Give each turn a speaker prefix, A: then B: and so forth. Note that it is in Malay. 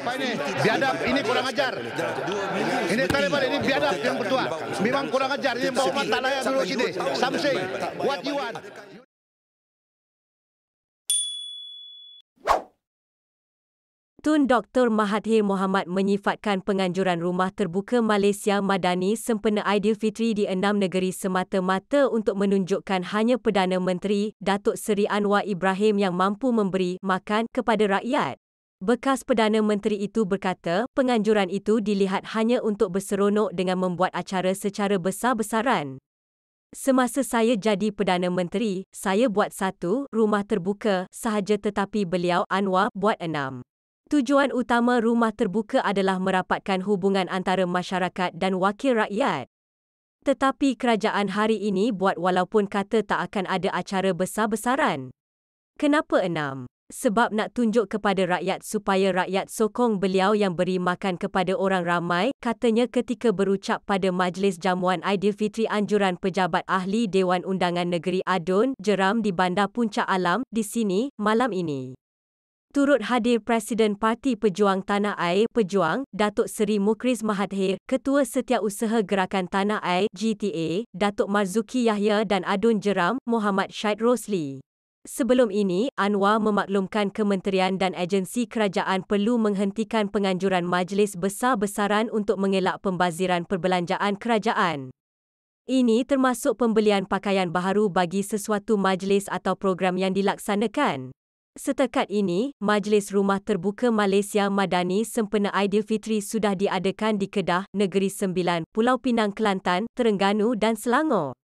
A: apa ini? Biadab ini kurang ajar. Ini Taliban ini biadab yang bertuah. Memang kurang ajar. Ini bawa mata layak dulu sini. Something. What you want? Tun Dr. Mahathir Mohamad menyifatkan penganjuran rumah terbuka Malaysia Madani sempena Aidilfitri di enam negeri semata-mata untuk menunjukkan hanya Perdana Menteri Datuk Seri Anwar Ibrahim yang mampu memberi makan kepada rakyat. Bekas Perdana Menteri itu berkata, penganjuran itu dilihat hanya untuk berseronok dengan membuat acara secara besar-besaran. Semasa saya jadi Perdana Menteri, saya buat satu, rumah terbuka, sahaja tetapi beliau Anwar buat enam. Tujuan utama rumah terbuka adalah merapatkan hubungan antara masyarakat dan wakil rakyat. Tetapi kerajaan hari ini buat walaupun kata tak akan ada acara besar-besaran. Kenapa enam? sebab nak tunjuk kepada rakyat supaya rakyat sokong beliau yang beri makan kepada orang ramai, katanya ketika berucap pada majlis jamuan Aidilfitri Anjuran Pejabat Ahli Dewan Undangan Negeri Adun, Jeram di Bandar Puncak Alam, di sini, malam ini. Turut hadir Presiden Parti Pejuang Tanah Air, Pejuang, Datuk Seri Mukriz Mahathir, Ketua Setiausaha Gerakan Tanah Air, GTA, Datuk Marzuki Yahya dan Adun Jeram, Muhammad Syed Rosli. Sebelum ini, Anwar memaklumkan kementerian dan agensi kerajaan perlu menghentikan penganjuran majlis besar-besaran untuk mengelak pembaziran perbelanjaan kerajaan. Ini termasuk pembelian pakaian baharu bagi sesuatu majlis atau program yang dilaksanakan. Setakat ini, Majlis Rumah Terbuka Malaysia Madani sempena Aidilfitri sudah diadakan di Kedah, Negeri Sembilan, Pulau Pinang, Kelantan, Terengganu dan Selangor.